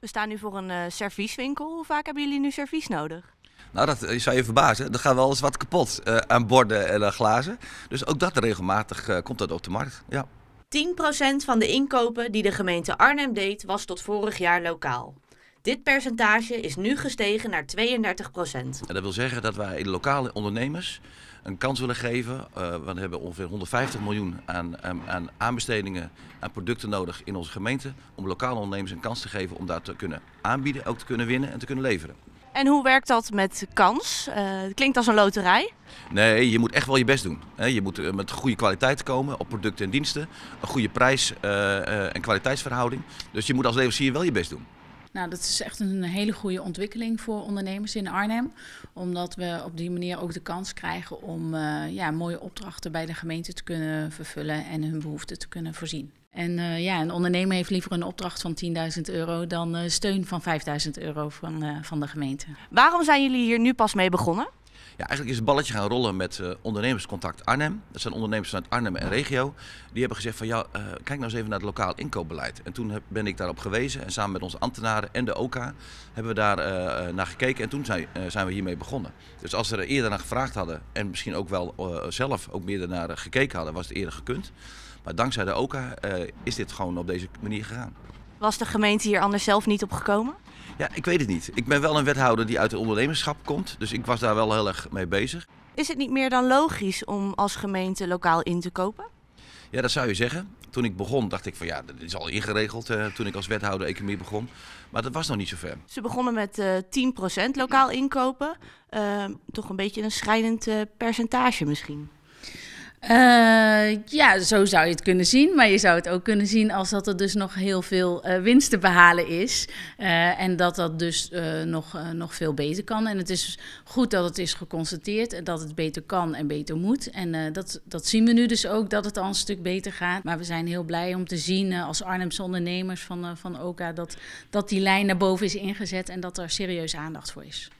We staan nu voor een uh, servieswinkel. Hoe vaak hebben jullie nu servies nodig? Nou, dat eh, je zou je verbazen. Er gaat wel eens wat kapot eh, aan borden en glazen. Dus ook dat regelmatig komt dat op de markt. Ja. 10% van de inkopen die de gemeente Arnhem deed, was tot vorig jaar lokaal. Dit percentage is nu gestegen naar 32 procent. dat wil zeggen dat wij lokale ondernemers een kans willen geven. Eh, we hebben ongeveer 150 miljoen aan, aan aanbestedingen aan producten nodig in onze gemeente. Om lokale ondernemers een kans te geven om daar te kunnen aanbieden, ook te kunnen winnen en te kunnen leveren. En hoe werkt dat met kans? Eh, het klinkt als een loterij. Nee, je moet echt wel je best doen. Je moet eh, met goede kwaliteit komen op producten en diensten. Een goede prijs- en kwaliteitsverhouding. Dus je moet als leverancier wel je best doen. Nou, dat is echt een hele goede ontwikkeling voor ondernemers in Arnhem. Omdat we op die manier ook de kans krijgen om eh, ja, mooie opdrachten bij de gemeente te kunnen vervullen en hun behoeften te kunnen voorzien. En eh, ja, een ondernemer heeft liever een opdracht van 10.000 euro dan uh, steun van 5.000 euro van, van de gemeente. Waarom zijn jullie hier nu pas mee begonnen? Ja, eigenlijk is het balletje gaan rollen met eh, ondernemerscontact Arnhem. Dat zijn ondernemers vanuit Arnhem en regio. Die hebben gezegd van ja, eh, kijk nou eens even naar het lokaal inkoopbeleid. En toen heb, ben ik daarop gewezen en samen met onze ambtenaren en de OCA hebben we daar eh, naar gekeken. En toen zijn, zijn, we hiermee begonnen. Dus als ze er eerder naar gevraagd hadden en misschien ook wel zelf ook meer naar gekeken hadden, was het eerder gekund. Maar dankzij de OKA is dit gewoon op deze manier gegaan. Was de gemeente hier anders zelf niet op gekomen? Ja, ik weet het niet. Ik ben wel een wethouder die uit de ondernemerschap komt, dus ik was daar wel heel erg mee bezig. Is het niet meer dan logisch om als gemeente lokaal in te kopen? Ja, dat zou je zeggen. Toen ik begon dacht ik van ja, dat is al ingeregeld eh, toen ik als wethouder economie begon. Maar dat was nog niet zo ver. Ze begonnen met uh, eh, 10% lokaal inkopen. Eh, toch een beetje een schrijnend percentage misschien. Eh, ja, zo zou je het kunnen zien. Maar je zou het ook kunnen zien als dat er dus nog heel veel uh, winst te behalen is. Eh, en dat dat dus nog, nog veel beter kan. En het is goed dat het is geconstateerd en dat het beter kan en beter moet. En dat, dat zien we nu dus ook, dat het al een stuk beter gaat. Maar we zijn heel blij om te zien als Arnhemse ondernemers van, van OCA... Dat, dat die lijn naar boven is ingezet en dat er serieus aandacht voor is.